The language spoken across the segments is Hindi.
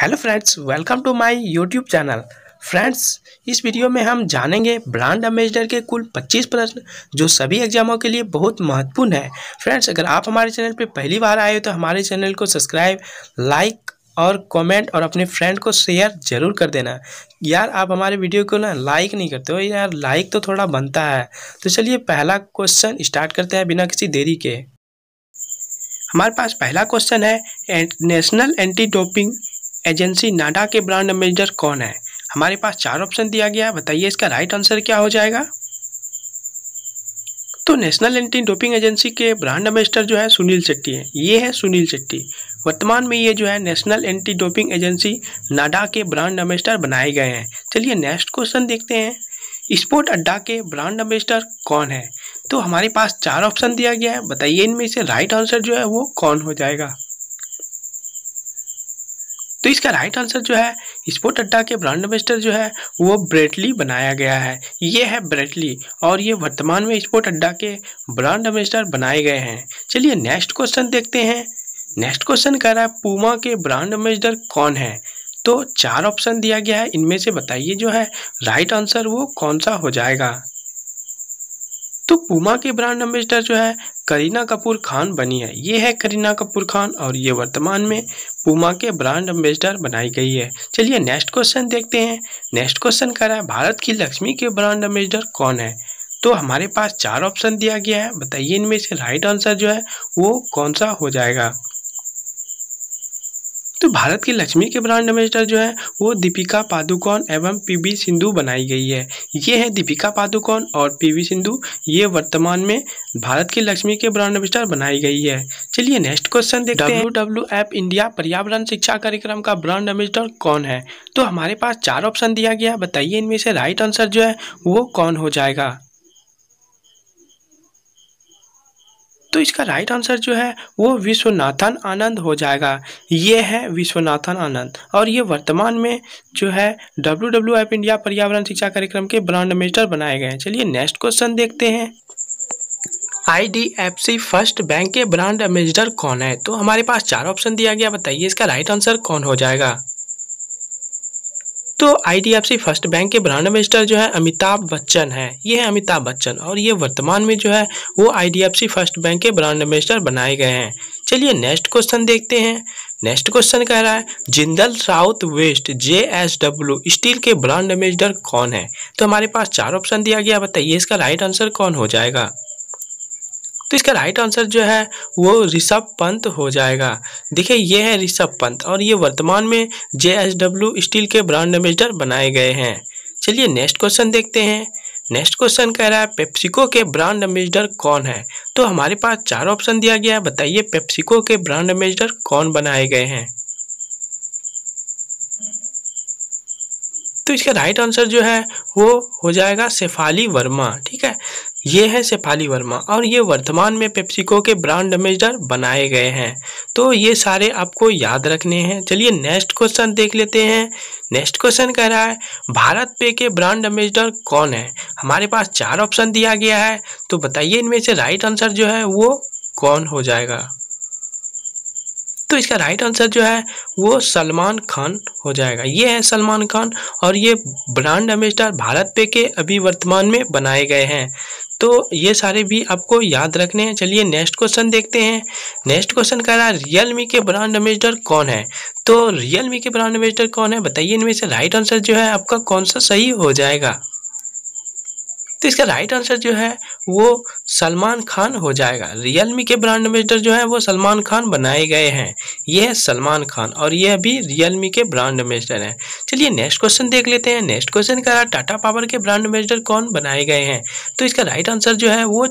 hello friends welcome to my YouTube channel friends इस वीडियो में हम जानेंगे ब्रांड एम्बेसडर के कुल 25 प्रश्न जो सभी एग्जामों के लिए बहुत महत्वपूर्ण है फ्रेंड्स अगर आप हमारे चैनल पर पहली बार आए हो तो हमारे चैनल को सब्सक्राइब लाइक और कमेंट और अपने फ्रेंड को शेयर जरूर कर देना यार आप हमारे वीडियो को ना लाइक नहीं करते हो यार लाइक तो थोड़ा बनता है तो चलिए पहला क्वेश्चन स्टार्ट करते हैं बिना किसी देरी के हमारे पास पहला क्वेश्चन है national anti doping agency NADA के ब्रांड एम्बेसडर कौन है हमारे पास चार ऑप्शन दिया गया है बताइए इसका राइट आंसर क्या हो जाएगा तो नेशनल एंटी डोपिंग एजेंसी के ब्रांड एम्बेसडर जो है सुनील शेट्टी है ये है सुनील शेट्टी वर्तमान में ये जो है national anti doping agency NADA के ब्रांड एम्बेसडर बनाए गए हैं चलिए नेक्स्ट क्वेश्चन देखते हैं स्पोर्ट अड्डा के ब्रांड एम्बेसडर कौन है तो हमारे पास चार ऑप्शन दिया गया है बताइए इनमें से राइट आंसर जो है वो कौन हो जाएगा तो इसका राइट आंसर जो है स्पोर्ट अड्डा के ब्रांड एम्बेस्टर जो है वो ब्रेटली बनाया गया है ये है ब्रेटली और ये वर्तमान में स्पोर्ट अड्डा के ब्रांड एम्बेस्टर बनाए गए हैं चलिए नेक्स्ट क्वेश्चन देखते हैं नेक्स्ट क्वेश्चन कह रहा है पूमा के ब्रांड एम्बेसडर कौन है तो चार ऑप्शन दिया गया है इनमें से बताइए जो है राइट आंसर वो कौन सा हो जाएगा तो पुमा के ब्रांड एम्बेसडर जो है करीना कपूर खान बनी है ये है करीना कपूर खान और ये वर्तमान में पुमा के ब्रांड एम्बेसडर बनाई गई है चलिए नेक्स्ट क्वेश्चन देखते हैं नेक्स्ट क्वेश्चन कह रहा है भारत की लक्ष्मी के ब्रांड एम्बेसडर कौन है तो हमारे पास चार ऑप्शन दिया गया है बताइए इनमें से राइट आंसर जो है वो कौन सा हो जाएगा तो भारत की लक्ष्मी के ब्रांड एम्बेसडर जो है वो दीपिका पादुकोण एवं पीवी सिंधु बनाई गई है ये है दीपिका पादुकोण और पीवी सिंधु ये वर्तमान में भारत की लक्ष्मी के ब्रांड एम्बेसडर बनाई गई है चलिए नेक्स्ट क्वेश्चन देखते हैं डब्ल्यू एफ इंडिया पर्यावरण शिक्षा कार्यक्रम का ब्रांड एम्बेसडर कौन है तो हमारे पास चार ऑप्शन दिया गया बताइए इनमें से राइट आंसर जो है वो कौन हो जाएगा तो इसका राइट आंसर जो है वो विश्वनाथन आनंद हो जाएगा ये है विश्वनाथन आनंद और ये वर्तमान में जो है डब्ल्यू डब्ल्यू एफ इंडिया पर्यावरण शिक्षा कार्यक्रम के ब्रांड एम्बेसडर बनाए गए हैं चलिए नेक्स्ट क्वेश्चन देखते हैं आईडीएफसी फर्स्ट बैंक के ब्रांड एम्बेसडर कौन है तो हमारे पास चार ऑप्शन दिया गया बताइए इसका राइट आंसर कौन हो जाएगा तो सी फर्स्ट बैंक के ब्रांड एम्बेसडर जो है अमिताभ बच्चन है ये है अमिताभ बच्चन और ये वर्तमान में जो है वो सी फर्स्ट बैंक के ब्रांड एम्बेसडर बनाए गए हैं चलिए नेक्स्ट क्वेश्चन देखते हैं नेक्स्ट क्वेश्चन कह रहा है Jindal south west J S W steel के ब्रांड एम्बेसडर कौन है तो हमारे पास चार ऑप्शन दिया गया बताइए इसका राइट आंसर कौन हो जाएगा तो इसका राइट आंसर जो है वो ऋषभ पंत हो जाएगा देखिए ये है ऋषभ पंत और ये वर्तमान में जे एस डब्ल्यू स्टील के ब्रांड एम्बेसडर बनाए गए हैं चलिए नेक्स्ट क्वेश्चन देखते हैं नेक्स्ट क्वेश्चन कह रहा है पेप्सिको के ब्रांड एम्बेसडर कौन है तो हमारे पास चार ऑप्शन दिया गया है बताइए पेप्सिको के ब्रांड एम्बेसडर कौन बनाए गए हैं तो इसका राइट आंसर जो है वो हो जाएगा शेफाली वर्मा ठीक है ये है शेफाली वर्मा और ये वर्तमान में पेप्सिको के ब्रांड एम्बेसडर बनाए गए हैं तो ये सारे आपको याद रखने हैं चलिए नेक्स्ट क्वेश्चन देख लेते हैं नेक्स्ट क्वेश्चन कह रहा है भारत पे के ब्रांड एम्बेसडर कौन है हमारे पास चार ऑप्शन दिया गया है तो बताइए इनमें से राइट आंसर जो है वो कौन हो जाएगा तो इसका राइट आंसर जो है वो सलमान खान हो जाएगा ये है सलमान खान और ये ब्रांड एम्बेसडर भारत पे के अभी वर्तमान में बनाए गए हैं तो ये सारे भी आपको याद रखने हैं चलिए नेक्स्ट क्वेश्चन देखते हैं नेक्स्ट क्वेश्चन कह रहा है रियल मी के ब्रांड एम्बेसडर कौन है तो रियल मी के ब्रांड एम्बेसडर कौन है बताइए इनमें से राइट आंसर जो है आपका कौन सा सही हो जाएगा तो इसका राइट आंसर जो है वो सलमान खान हो जाएगा रियलमी के ब्रांड एम्बेसडर जो है वो सलमान खान बनाए गए हैं ये है सलमान खान और ये अभी रियलमी के ब्रांड एम्बेसडर हैं चलिए नेक्स्ट क्वेश्चन देख लेते हैं नेक्स्ट क्वेश्चन का टाटा पावर के ब्रांड एम्बेसडर कौन बनाए गए हैं तो इसका राइट आंसर जो है वो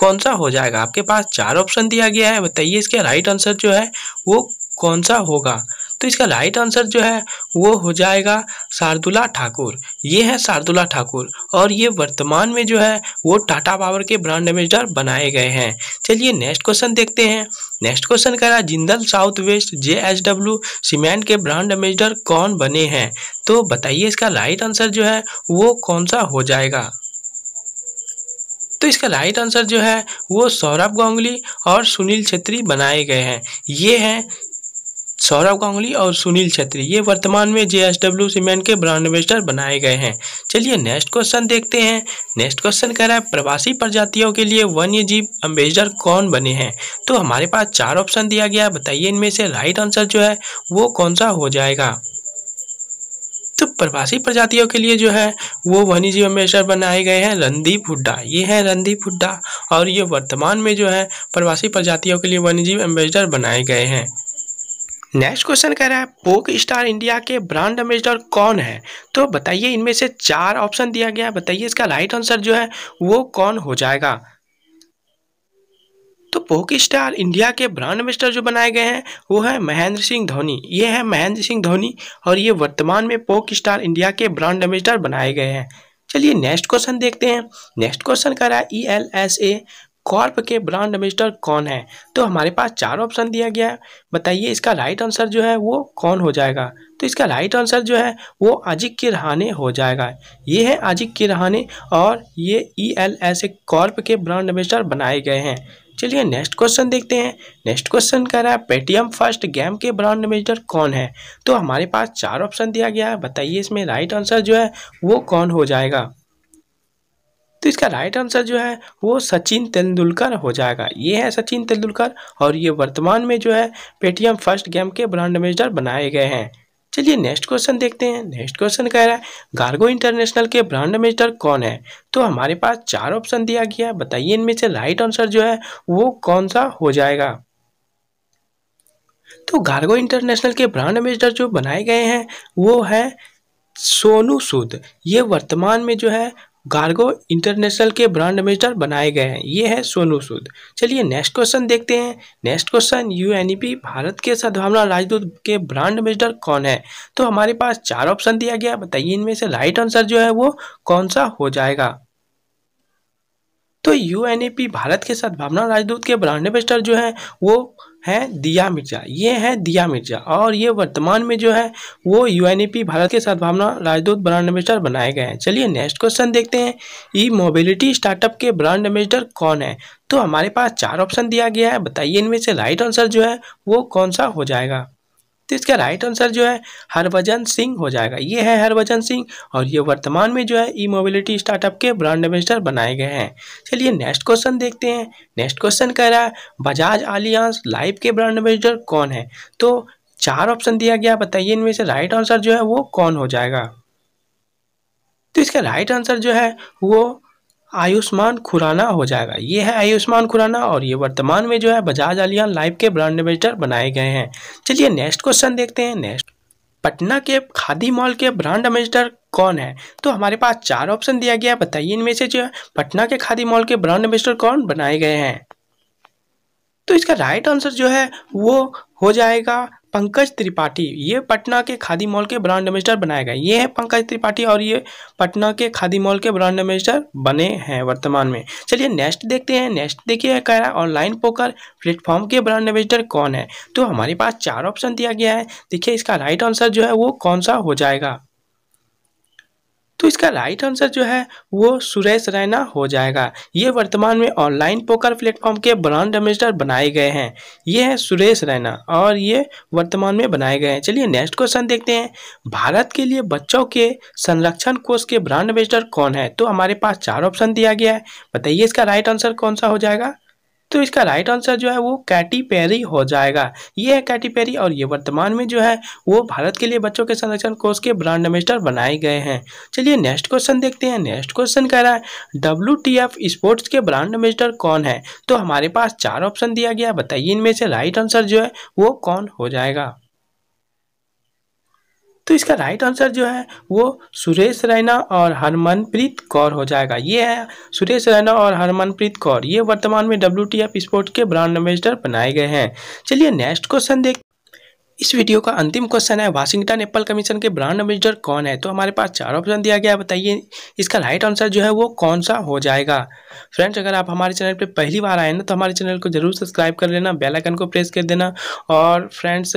कौन सा हो जाएगा आपके पास चार ऑप्शन दिया गया है बताइए इसका राइट आंसर जो है वो कौन सा होगा तो इसका राइट आंसर जो है वो हो जाएगा शार्दुला ठाकुर ये है शार्दुला ठाकुर और ये वर्तमान में जो है वो टाटा पावर के ब्रांड एम्बेसडर बनाए गए हैं चलिए नेक्स्ट क्वेश्चन देखते हैं नेक्स्ट क्वेश्चन कह रहा है Jindal south west J H W cement के ब्रांड एम्बेसडर कौन बने हैं तो बताइए इसका राइट आंसर जो है वो कौन सा हो जाएगा तो इसका राइट आंसर जो है वो सौरभ गांगुली और सुनील छेत्री बनाए गए हैं ये हैं सौरव गांगुली और सुनील छत्री ये वर्तमान में जेएसडब्ल्यू सीमेंट के ब्रांड एम्बेसडर बनाए गए हैं चलिए नेक्स्ट क्वेश्चन देखते हैं नेक्स्ट क्वेश्चन कह रहा है प्रवासी प्रजातियों के लिए वन्य जीव एम्बेसडर कौन बने हैं तो हमारे पास चार ऑप्शन दिया गया है बताइए इनमें से राइट आंसर जो है वो कौन सा हो जाएगा तो प्रवासी प्रजातियों के लिए जो है वो वन्य जीव एम्बेसडर बनाए गए हैं रणदीप हुड्डा ये है रणदीप हुड्डा और ये वर्तमान में जो है प्रवासी प्रजातियों के लिए वन्य जीव एम्बेसडर बनाए गए हैं नेक्स्ट क्वेश्चन कह रहा है पोक स्टार इंडिया के ब्रांड एम्बेसडर कौन है तो बताइए इनमें से चार ऑप्शन दिया गया है बताइए इसका राइट आंसर जो है वो कौन हो जाएगा तो पोक स्टार इंडिया के ब्रांड एम्बेसडर जो बनाए गए हैं वो है महेंद्र सिंह धोनी ये है महेंद्र सिंह धोनी और ये वर्तमान में पोक स्टार इंडिया के ब्रांड एम्बेसडर बनाए गए हैं चलिए नेक्स्ट क्वेश्चन देखते हैं नेक्स्ट क्वेश्चन कह रहा है E L S A corp के ब्रांड एम्बेसडर कौन है तो हमारे पास चार ऑप्शन दिया गया है बताइए इसका राइट आंसर जो है वो कौन हो जाएगा तो इसका राइट आंसर जो है वो अजिक के रहाने हो जाएगा ये है अजिक के रहाने और ये ई एल एस कॉर्प के ब्रांड एम्बेसडर बनाए गए हैं चलिए नेक्स्ट क्वेश्चन देखते हैं नेक्स्ट क्वेश्चन कह रहा है पेटीएम फर्स्ट गेम के ब्रांड एम्बेसडर कौन है तो हमारे पास चार ऑप्शन दिया गया है बताइए इसमें राइट आंसर जो है वो कौन हो जाएगा तो इसका राइट आंसर जो है वो सचिन तेंदुलकर हो जाएगा ये है सचिन तेंदुलकर और ये वर्तमान में जो है पेटीएम फर्स्ट गेम के ब्रांड एम्बेसडर बनाए गए हैं चलिए नेक्स्ट क्वेश्चन देखते हैं नेक्स्ट क्वेश्चन कह रहा है गार्गो इंटरनेशनल के ब्रांड एम्बेसडर कौन है तो हमारे पास चार ऑप्शन दिया गया है बताइए इनमें से राइट आंसर जो है वो कौन सा हो जाएगा तो गार्गो इंटरनेशनल के ब्रांड एम्बेसडर जो बनाए गए हैं वो है सोनू सूद ये वर्तमान में जो है गार्गो इंटरनेशनल के ब्रांड एम्बेसडर बनाए गए हैं ये है सोनू सूद चलिए नेक्स्ट क्वेश्चन देखते हैं नेक्स्ट क्वेश्चन यू भारत के सद्भावना राजदूत के ब्रांड एम्बेसडर कौन है तो हमारे पास चार ऑप्शन दिया गया बताइए इनमें से राइट आंसर जो है वो कौन सा हो जाएगा तो यू भारत के साथ भावना राजदूत के ब्रांड एम्बेस्टर जो है वो हैं दिया मिर्जा ये हैं दिया मिर्जा और ये वर्तमान में जो है वो यू भारत के भावना राजदूत ब्रांड एम्बेस्टर बनाए गए हैं चलिए नेक्स्ट क्वेश्चन देखते हैं ई मोबिलिटी स्टार्टअप के ब्रांड एम्बेस्टर कौन है तो हमारे पास चार ऑप्शन दिया गया है बताइए इनमें से राइट आंसर जो है वो कौन सा हो जाएगा तो इसका राइट आंसर जो है हरभजन सिंह हो जाएगा ये है हरभजन सिंह और ये वर्तमान में जो है ई मोबिलिटी स्टार्टअप के ब्रांड एम्बेसडर बनाए गए हैं चलिए नेक्स्ट क्वेश्चन देखते हैं नेक्स्ट क्वेश्चन कह रहा है बजाज आलियांस लाइफ के ब्रांड एम्बेसडर कौन है तो चार ऑप्शन दिया गया बताइए इनमें से राइट आंसर जो है वो कौन हो जाएगा तो इसका राइट आंसर जो है वो आयुष्मान खुराना हो जाएगा ये है आयुष्मान खुराना और ये वर्तमान में जो है बजाज आलियान लाइफ के ब्रांड एम्बेसडर बनाए गए हैं चलिए नेक्स्ट क्वेश्चन देखते हैं नेक्स्ट पटना के खादी मॉल के ब्रांड एम्बेसडर कौन है तो हमारे पास चार ऑप्शन दिया गया है बताइए इनमें से जो है पटना के खादी मॉल के ब्रांड एम्बेसडर कौन बनाए गए हैं तो इसका राइट आंसर जो है वो हो जाएगा पंकज त्रिपाठी ये पटना के खादी मॉल के ब्रांड एम्बेसडर बनाए गए ये है पंकज त्रिपाठी और ये पटना के खादी मॉल के ब्रांड एम्बेसडर बने हैं वर्तमान में चलिए नेक्स्ट देखते हैं नेक्स्ट देखिए कह रहा है ऑनलाइन पोकर प्लेटफॉर्म के ब्रांड एम्बेसडर कौन है तो हमारे पास चार ऑप्शन दिया गया है देखिए इसका राइट आंसर जो है वो कौन सा हो जाएगा तो इसका राइट आंसर जो है वो सुरेश रैना हो जाएगा ये वर्तमान में ऑनलाइन पोकर प्लेटफॉर्म के ब्रांड एम्बेसडर बनाए गए हैं ये है सुरेश रैना और ये वर्तमान में बनाए गए हैं चलिए नेक्स्ट क्वेश्चन देखते हैं भारत के लिए बच्चों के संरक्षण कोष के ब्रांड एम्बेसडर कौन है तो हमारे पास चार ऑप्शन दिया गया है बताइए इसका राइट आंसर कौन सा हो जाएगा तो इसका राइट आंसर जो है वो कैटी पेरी हो जाएगा ये है कैटी पेरी और ये वर्तमान में जो है वो भारत के लिए बच्चों के संरक्षण कोष के ब्रांड एम्बेसडर बनाए गए हैं चलिए नेक्स्ट क्वेश्चन देखते हैं नेक्स्ट क्वेश्चन कह रहा है डब्ल्यू स्पोर्ट्स के ब्रांड एम्बेसडर कौन है तो हमारे पास चार ऑप्शन दिया गया बताइए इनमें से राइट आंसर जो है वो कौन हो जाएगा तो इसका राइट आंसर जो है वो सुरेश रैना और हरमनप्रीत कौर हो जाएगा ये है सुरेश रैना और हरमनप्रीत कौर ये वर्तमान में डब्ल्यू स्पोर्ट के ब्रांड एम्बेसडर बनाए गए हैं चलिए नेक्स्ट क्वेश्चन देख इस वीडियो का अंतिम क्वेश्चन है वाशिंगटन एप्पल कमीशन के ब्रांड एम्बेसडर कौन है तो हमारे पास चार ऑप्शन दिया गया है बताइए इसका राइट आंसर जो है वो कौन सा हो जाएगा फ्रेंड्स अगर आप हमारे चैनल पे पहली बार आए ना तो हमारे चैनल को जरूर सब्सक्राइब कर लेना बेल आइकन को प्रेस कर देना और फ्रेंड्स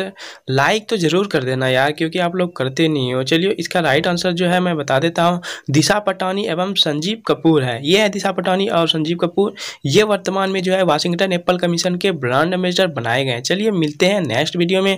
लाइक तो जरूर कर देना यार क्योंकि आप लोग करते नहीं हो चलिए इसका राइट आंसर जो है मैं बता देता हूँ दिशा पटानी एवं संजीव कपूर है ये है दिशा पटानी और संजीव कपूर ये वर्तमान में जो है वाशिंगटन एप्पल कमीशन के ब्रांड एम्बेसडर बनाए गए चलिए मिलते हैं नेक्स्ट वीडियो में